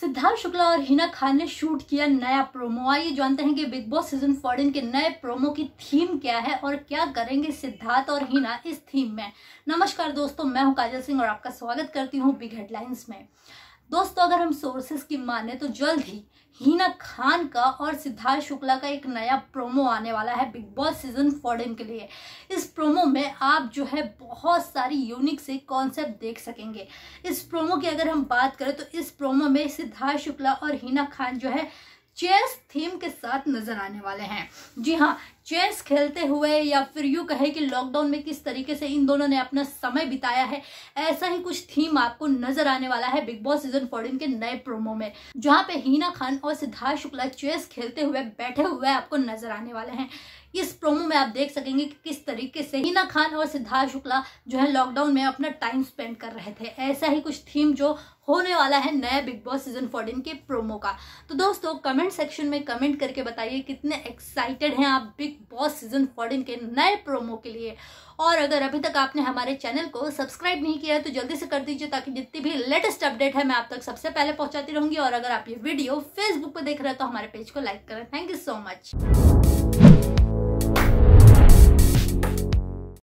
सिद्धार्थ शुक्ला और हिना खान ने शूट किया नया प्रोमो आइए जानते हैं कि बिग बॉस सीजन फोर्टीन के नए प्रोमो की थीम क्या है और क्या करेंगे सिद्धार्थ और हिना इस थीम में नमस्कार दोस्तों मैं हूं काजल सिंह और आपका स्वागत करती हूं बिग हेडलाइंस में दोस्तों अगर हम सोर्सेस की माने तो जल्द ही हिना खान का और सिद्धार्थ शुक्ला का एक नया प्रोमो आने वाला है बिग बॉस सीजन फोर्टीन के लिए इस प्रोमो में आप जो है बहुत सारी यूनिक से कॉन्सेप्ट देख सकेंगे इस प्रोमो की अगर हम बात करें तो इस प्रोमो में सिद्धार्थ शुक्ला और हिना खान जो है चेस थीम के साथ नजर आने वाले हैं जी हाँ चेस खेलते हुए या फिर यू कहे कि लॉकडाउन में किस तरीके से इन दोनों ने अपना समय बिताया है ऐसा ही कुछ थीम आपको नजर आने वाला है बिग बॉस सीजन फोर्टीन के नए प्रोमो में जहाँ पे हीना खान और सिद्धार्थ शुक्ला चेस खेलते हुए बैठे हुए आपको नजर आने वाले हैं इस प्रोमो में आप देख सकेंगे कि किस तरीके से हीना खान और सिद्धार्थ शुक्ला जो है लॉकडाउन में अपना टाइम स्पेंड कर रहे थे ऐसा ही कुछ थीम जो होने वाला है नया बिग बॉस सीजन फोर्टीन के प्रोमो का तो दोस्तों कमेंट सेक्शन में कमेंट करके बताइए कितने एक्साइटेड हैं आप Bigg Bigg Boss season fourteen के नए प्रोमो के लिए और अगर अभी तक आपने हमारे चैनल को सब्सक्राइब नहीं किया है तो जल्दी से कर दीजिए ताकि जितनी भी लेटेस्ट अपडेट है मैं आप तक सबसे पहले पहुंचाती रहूंगी और अगर आप ये वीडियो फेसबुक पर देख रहे हैं तो हमारे पेज को लाइक करें थैंक यू सो मच